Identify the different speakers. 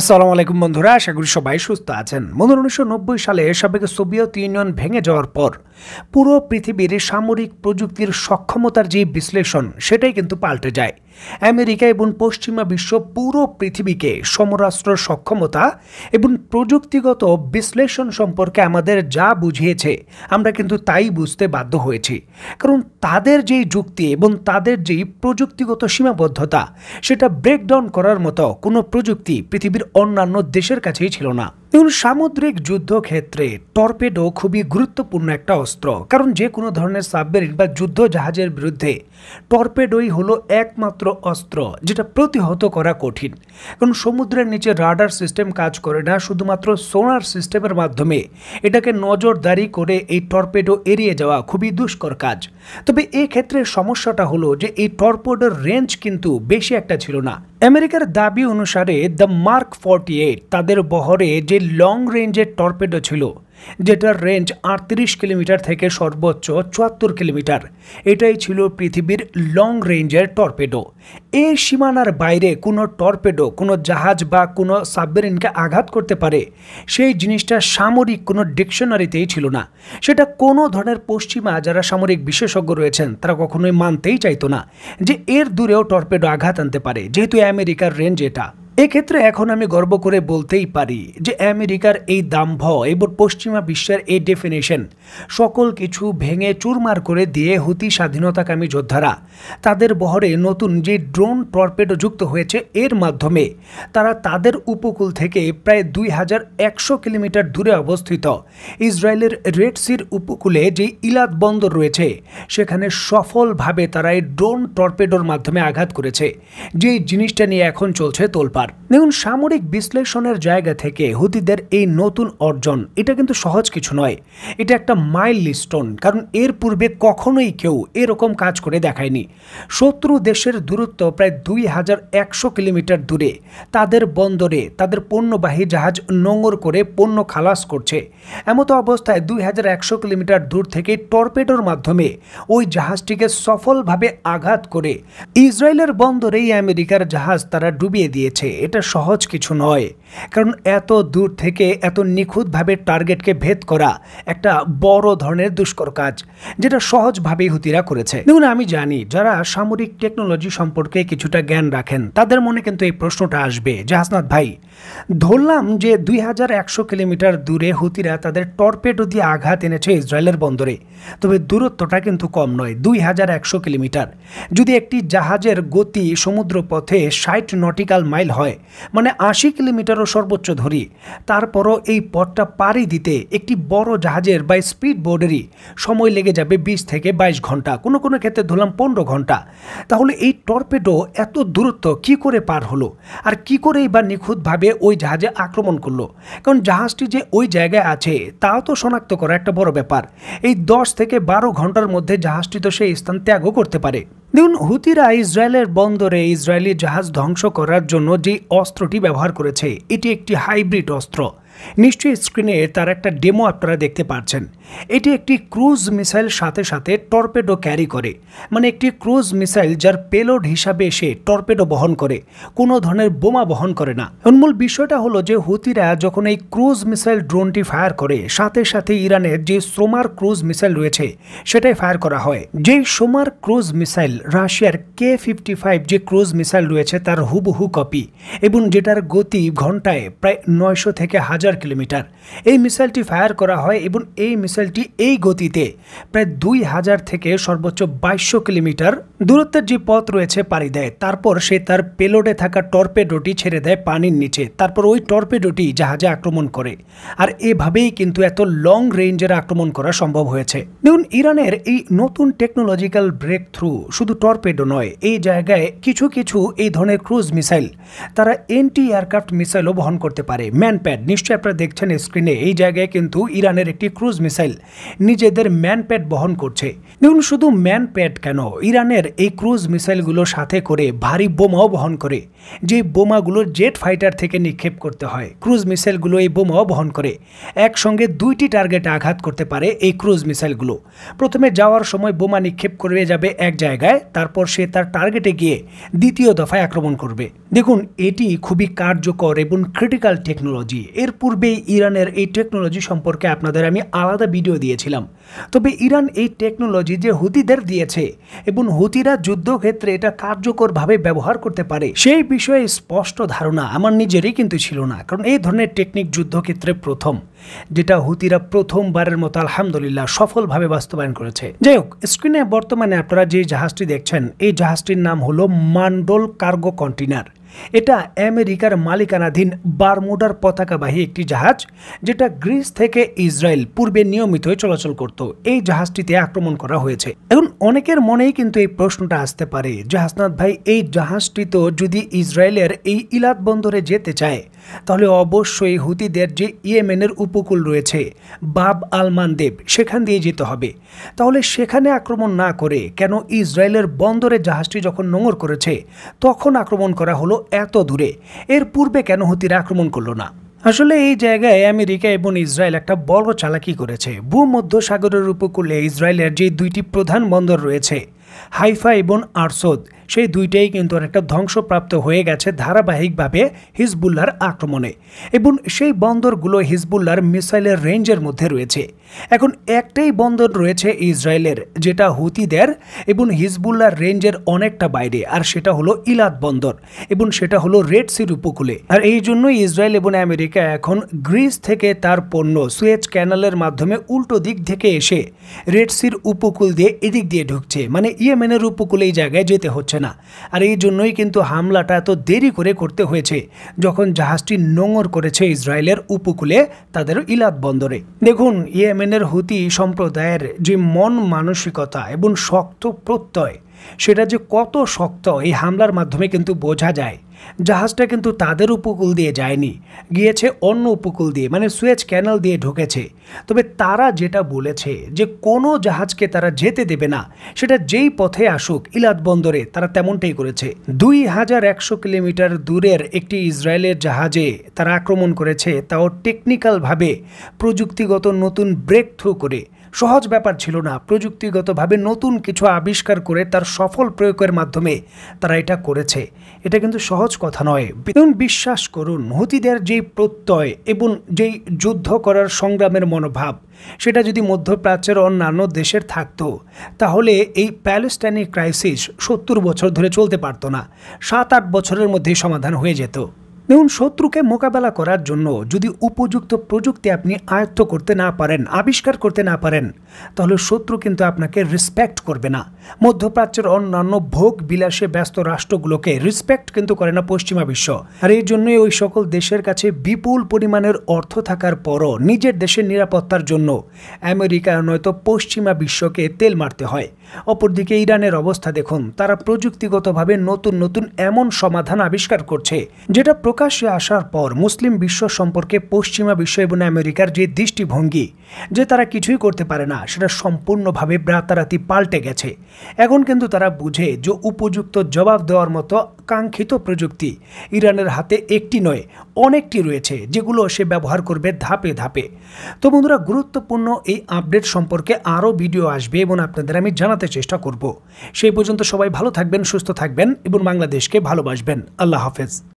Speaker 1: আসসালামু আলাইকুম বন্ধুরা আশা করি সবাই সুস্থ আছেন বন্ধুরা উনিশশো নব্বই সালে সাবেক সোভিয়েত ইউনিয়ন ভেঙে যাওয়ার পর পুরো পৃথিবীর সামরিক প্রযুক্তির সক্ষমতার যে বিশ্লেষণ সেটাই কিন্তু পাল্টে যায় আমেরিকা এবং পশ্চিমা বিশ্ব পুরো পৃথিবীকে সমরাষ্ট্র সক্ষমতা এবং প্রযুক্তিগত বিশ্লেষণ সম্পর্কে আমাদের যা বুঝিয়েছে আমরা কিন্তু তাই বুঝতে বাধ্য হয়েছি কারণ তাদের যেই যুক্তি এবং তাদের যেই প্রযুক্তিগত সীমাবদ্ধতা সেটা ব্রেকডাউন করার মতো কোনো প্রযুক্তি পৃথিবীর অন্যান্য দেশের কাছেই ছিল না এবং সামুদ্রিক যুদ্ধক্ষেত্রে টর্পেডো খুবই গুরুত্বপূর্ণ একটা অস্ত্র কারণ যে কোনো ধরনের সাবমেরিন বা যুদ্ধ জাহাজের বিরুদ্ধে টর্পেডোই হলো একমাত্র অস্ত্র যেটা প্রতিহত করা কঠিন কারণ সমুদ্রের নিচে রাডার সিস্টেম কাজ করে না শুধু শুধুমাত্র সোনার সিস্টেমের মাধ্যমে এটাকে নজরদারি করে এই টর্পেডো এড়িয়ে যাওয়া খুবই দুষ্কর কাজ তবে ক্ষেত্রে সমস্যাটা হলো যে এই টর্পেডোর রেঞ্জ কিন্তু বেশি একটা ছিল না আমেরিকার দাবি অনুসারে দ্য মার্ক ফর্টি তাদের বহরে যে লং রেঞ্জের টর্পেডো ছিল যেটার রেঞ্জ আটত্রিশ কিলোমিটার থেকে সর্বোচ্চ চুয়াত্তর কিলোমিটার এটাই ছিল পৃথিবীর লং রেঞ্জের টর্পেডো এই সীমানার বাইরে কোনো টর্পেডো কোনো জাহাজ বা কোনো সাবমেরিনকে আঘাত করতে পারে সেই জিনিসটা সামরিক কোনো ডিকশনারিতেই ছিল না সেটা কোনো ধরনের পশ্চিমা যারা সামরিক বিশেষজ্ঞ রয়েছেন তারা কখনোই মানতেই চাইতো না যে এর দূরেও টর্পেডো আঘাত আনতে পারে যেহেতু আমেরিকার রেঞ্জ এটা এক্ষেত্রে এখন আমি গর্ব করে বলতেই পারি যে আমেরিকার এই দাম্ভ এবং পশ্চিমা বিশ্বের এই ডেফিনেশন সকল কিছু ভেঙে চুরমার করে দিয়ে হুতি স্বাধীনতাকামী যোদ্ধারা তাদের বহরে নতুন যে ড্রোন টর্পেডো যুক্ত হয়েছে এর মাধ্যমে তারা তাদের উপকূল থেকে প্রায় দুই হাজার একশো কিলোমিটার দূরে অবস্থিত ইসরায়েলের রেড সির উপকূলে যে ইলাদ বন্দর রয়েছে সেখানে সফলভাবে তারা এই ড্রোন টর্পেডোর মাধ্যমে আঘাত করেছে যেই জিনিসটা নিয়ে এখন চলছে তোলপা উপহার দেখুন সামরিক বিশ্লেষণের জায়গা থেকে হুতিদের এই নতুন অর্জন এটা কিন্তু সহজ কিছু নয় এটা একটা মাইল স্টোন কারণ এর পূর্বে কখনোই কেউ এরকম কাজ করে দেখায়নি শত্রু দেশের দূরত্ব প্রায় দুই হাজার একশো কিলোমিটার দূরে তাদের বন্দরে তাদের পণ্যবাহী জাহাজ নোঙর করে পণ্য খালাস করছে এমতো অবস্থায় দুই হাজার একশো কিলোমিটার দূর থেকে টর্পেডোর মাধ্যমে ওই জাহাজটিকে সফলভাবে আঘাত করে ইসরায়েলের বন্দরেই আমেরিকার জাহাজ তারা ডুবিয়ে দিয়েছে এটা সহজ কিছু নয় কারণ এত দূর থেকে এত নিখুঁতভাবে টার্গেটকে ভেদ করা একটা বড় ধরনের দুষ্কর কাজ যেটা সহজভাবেই হুতিরা করেছে দেখুন আমি জানি যারা সামরিক টেকনোলজি সম্পর্কে কিছুটা জ্ঞান রাখেন তাদের মনে কিন্তু এই প্রশ্নটা আসবে যে ভাই ধরলাম যে দুই হাজার একশো কিলোমিটার দূরে হুতিরা তাদের টর্পেডো দিয়ে আঘাত এনেছে ইসরায়েলের বন্দরে তবে দূরত্বটা কিন্তু কম নয় দুই হাজার একশো কিলোমিটার যদি একটি জাহাজের গতি সমুদ্র পথে ষাট নটিক্যাল মাইল হয় হয় মানে আশি কিলোমিটারও সর্বোচ্চ ধরি তারপরও এই পথটা পাড়ি দিতে একটি বড় জাহাজের বা স্পিড বোর্ডেরই সময় লেগে যাবে বিশ থেকে বাইশ ঘন্টা কোনো কোনো ক্ষেত্রে ধরলাম পনেরো ঘন্টা তাহলে এই টর্পেডো এত দূরত্ব কি করে পার হলো আর কি করে বা নিখুঁতভাবে ওই জাহাজে আক্রমণ করলো কারণ জাহাজটি যে ওই জায়গায় আছে তাও তো শনাক্ত করা একটা বড় ব্যাপার এই দশ থেকে বারো ঘন্টার মধ্যে জাহাজটি তো সেই স্থান ত্যাগও করতে পারে দেখুন হুতিরা ইসরায়েলের বন্দরে ইসরায়েলি জাহাজ ধ্বংস করার জন্য যে অস্ত্রটি ব্যবহার করেছে এটি একটি হাইব্রিড অস্ত্র নিশ্চয়ই স্ক্রিনে তার একটা ডেমো আপনারা দেখতে পাচ্ছেন এটি একটি ক্রুজ মিসাইল সাথে সাথে টর্পেডো ক্যারি করে মানে একটি ক্রুজ মিসাইল যার পেলোড হিসাবে এসে টর্পেডো বহন করে কোনো ধরনের বোমা বহন করে না মূল বিষয়টা হলো যে হুতিরা যখন এই ক্রুজ মিসাইল ড্রোনটি ফায়ার করে সাথে সাথে ইরানের যে সোমার ক্রুজ মিসাইল রয়েছে সেটাই ফায়ার করা হয় যে সোমার ক্রুজ মিসাইল রাশিয়ার কে ফিফটি ফাইভ যে ক্রুজ মিসাইল রয়েছে তার হুবহু কপি এবং যেটার গতি ঘন্টায় প্রায় নয়শো থেকে হাজার স্কোয়ার কিলোমিটার এই মিসাইলটি ফায়ার করা হয় এবং এই মিসাইলটি এই গতিতে প্রায় দুই হাজার থেকে সর্বোচ্চ বাইশশো কিলোমিটার দূরত্বের যে পথ রয়েছে পাড়ি দেয় তারপর সে তার পেলোডে থাকা টর্পেডোটি ছেড়ে দেয় পানির নিচে তারপর ওই টর্পেডোটি জাহাজে আক্রমণ করে আর এভাবেই কিন্তু এত লং রেঞ্জের আক্রমণ করা সম্ভব হয়েছে দেখুন ইরানের এই নতুন টেকনোলজিক্যাল ব্রেক থ্রু শুধু টর্পেডো নয় এই জায়গায় কিছু কিছু এই ধরনের ক্রুজ মিসাইল তারা এন্টি এয়ারক্রাফট মিসাইলও বহন করতে পারে ম্যানপ্যাড নিশ্চয়ই দৃশ্যে আপনারা দেখছেন স্ক্রিনে এই জায়গায় কিন্তু ইরানের একটি ক্রুজ মিসাইল নিজেদের ম্যান প্যাড বহন করছে দেখুন শুধু ম্যান প্যাড কেন ইরানের এই ক্রুজ মিসাইলগুলো সাথে করে ভারী বোমাও বহন করে যে বোমাগুলো জেট ফাইটার থেকে নিক্ষেপ করতে হয় ক্রুজ মিসাইলগুলো এই বোমাও বহন করে একসঙ্গে দুইটি টার্গেটে আঘাত করতে পারে এই ক্রুজ মিসাইলগুলো প্রথমে যাওয়ার সময় বোমা নিক্ষেপ করে যাবে এক জায়গায় তারপর সে তার টার্গেটে গিয়ে দ্বিতীয় দফায় আক্রমণ করবে দেখুন এটি খুবই কার্যকর এবং ক্রিটিক্যাল টেকনোলজি এর পূর্বেই ইরানের এই টেকনোলজি সম্পর্কে আপনাদের আমি আলাদা ভিডিও দিয়েছিলাম তবে ইরান এই টেকনোলজি যে হুতিদের দিয়েছে এবং হুতিরা যুদ্ধক্ষেত্রে এটা কার্যকরভাবে ব্যবহার করতে পারে সেই বিষয়ে স্পষ্ট ধারণা আমার নিজেরই কিন্তু ছিল না কারণ এই ধরনের টেকনিক যুদ্ধক্ষেত্রে প্রথম যেটা হুতিরা প্রথমবারের মতো আলহামদুলিল্লাহ সফলভাবে বাস্তবায়ন করেছে যাই হোক স্ক্রিনে বর্তমানে আপনারা যে জাহাজটি দেখছেন এই জাহাজটির নাম হলো মান্ডল কার্গো কন্টেনার এটা আমেরিকার মালিকানাধীন বারমুডার পতাকাবাহী একটি জাহাজ যেটা গ্রিস থেকে ইসরায়েল পূর্বে নিয়মিত চলাচল করত এই জাহাজটিতে আক্রমণ করা হয়েছে এখন অনেকের মনেই কিন্তু এই প্রশ্নটা আসতে পারে জাহাজনাথ ভাই এই জাহাজটি তো যদি ইসরায়েলের এই ইলাত বন্দরে যেতে চায় তাহলে অবশ্যই হুতিদের যে ইয়েমেনের উপকূল রয়েছে বাব আলমান দেব সেখান দিয়ে যেতে হবে তাহলে সেখানে আক্রমণ না করে কেন ইসরায়েলের বন্দরে জাহাজটি যখন নোংর করেছে তখন আক্রমণ করা হলো এত দূরে এর পূর্বে কেন হতির আক্রমণ করলো না আসলে এই জায়গায় আমেরিকা এবং ইসরায়েল একটা বড় চালাকি করেছে ভূমধ্য সাগরের উপকূলে ইসরায়েলের যে দুইটি প্রধান বন্দর রয়েছে হাইফা এবং আরসদ সেই দুইটাই কিন্তু অনেকটা ধ্বংসপ্রাপ্ত হয়ে গেছে ধারাবাহিকভাবে হিজবুল্লার আক্রমণে এবং সেই বন্দরগুলো হিজবুল্লার মিসাইলের রেঞ্জের মধ্যে রয়েছে এখন একটাই বন্দর রয়েছে ইসরায়েলের যেটা হুতিদের এবং হিজবুল্লার রেঞ্জের অনেকটা বাইরে আর সেটা হলো ইলাদ বন্দর এবং সেটা হলো রেড সির উপকূলে আর এই জন্যই ইসরায়েল এবং আমেরিকা এখন গ্রিস থেকে তার পণ্য সুয়েজ ক্যানালের মাধ্যমে উল্টো দিক থেকে এসে রেড সির উপকূল দিয়ে এদিক দিয়ে ঢুকছে মানে ইয়েমেনের উপকূলে এই জায়গায় যেতে হচ্ছে না আর এই জন্যই কিন্তু হামলাটা এত দেরি করে করতে হয়েছে যখন জাহাজটি নোঙর করেছে ইসরায়েলের উপকূলে তাদের ইলাদ বন্দরে দেখুন ইয়েমেনের হুতি সম্প্রদায়ের যে মন মানসিকতা এবং শক্ত প্রত্যয় সেটা যে কত শক্ত এই হামলার মাধ্যমে কিন্তু বোঝা যায় জাহাজটা কিন্তু তাদের উপকূল দিয়ে যায়নি গিয়েছে অন্য উপকূল দিয়ে মানে সুয়েজ ক্যানাল দিয়ে ঢুকেছে তবে তারা যেটা বলেছে যে কোনো জাহাজকে তারা যেতে দেবে না সেটা যেই পথে আসুক ইলাদ বন্দরে তারা তেমনটাই করেছে দুই হাজার একশো কিলোমিটার দূরের একটি ইসরায়েলের জাহাজে তারা আক্রমণ করেছে তাও টেকনিক্যালভাবে প্রযুক্তিগত নতুন ব্রেক থ্রু করে সহজ ব্যাপার ছিল না প্রযুক্তিগতভাবে নতুন কিছু আবিষ্কার করে তার সফল প্রয়োগের মাধ্যমে তারা এটা করেছে এটা কিন্তু সহজ কথা নয় বিশ্বাস করুন হতিদের যেই প্রত্যয় এবং যেই যুদ্ধ করার সংগ্রামের মনোভাব সেটা যদি মধ্যপ্রাচ্যের অন্যান্য দেশের থাকতো তাহলে এই প্যালেস্টাইনি ক্রাইসিস সত্তর বছর ধরে চলতে পারত না সাত আট বছরের মধ্যেই সমাধান হয়ে যেত দেখুন শত্রুকে মোকাবেলা করার জন্য যদি উপযুক্ত প্রযুক্তি আপনি আয়ত্ত করতে না পারেন আবিষ্কার করতে না পারেন তাহলে শত্রু কিন্তু আপনাকে রেসপেক্ট করবে না মধ্যপ্রাচ্যের অন্যান্য ভোগ বিলাসে ব্যস্ত রাষ্ট্রগুলোকে রেসপেক্ট কিন্তু করে না পশ্চিমা বিশ্ব আর এই জন্যই ওই সকল দেশের কাছে বিপুল পরিমাণের অর্থ থাকার পরও নিজের দেশের নিরাপত্তার জন্য আমেরিকা নয়তো পশ্চিমা বিশ্বকে তেল মারতে হয় অপরদিকে ইরানের অবস্থা দেখুন তারা প্রযুক্তিগতভাবে নতুন নতুন এমন সমাধান আবিষ্কার করছে যেটা প্রকাশ্যে আসার পর মুসলিম বিশ্ব সম্পর্কে পশ্চিমা বিশ্ব এবং আমেরিকার যে দৃষ্টিভঙ্গি যে তারা কিছুই করতে পারে না সেটা সম্পূর্ণভাবে রাতারাতি পাল্টে গেছে এখন কিন্তু তারা বুঝে যে উপযুক্ত জবাব দেওয়ার মতো কাঙ্ক্ষিত প্রযুক্তি ইরানের হাতে একটি নয় অনেকটি রয়েছে যেগুলো সে ব্যবহার করবে ধাপে ধাপে তো বন্ধুরা গুরুত্বপূর্ণ এই আপডেট সম্পর্কে আরও ভিডিও আসবে এবং আপনাদের আমি জানাতে চেষ্টা করব সেই পর্যন্ত সবাই ভালো থাকবেন সুস্থ থাকবেন এবং বাংলাদেশকে ভালোবাসবেন আল্লাহ হাফেজ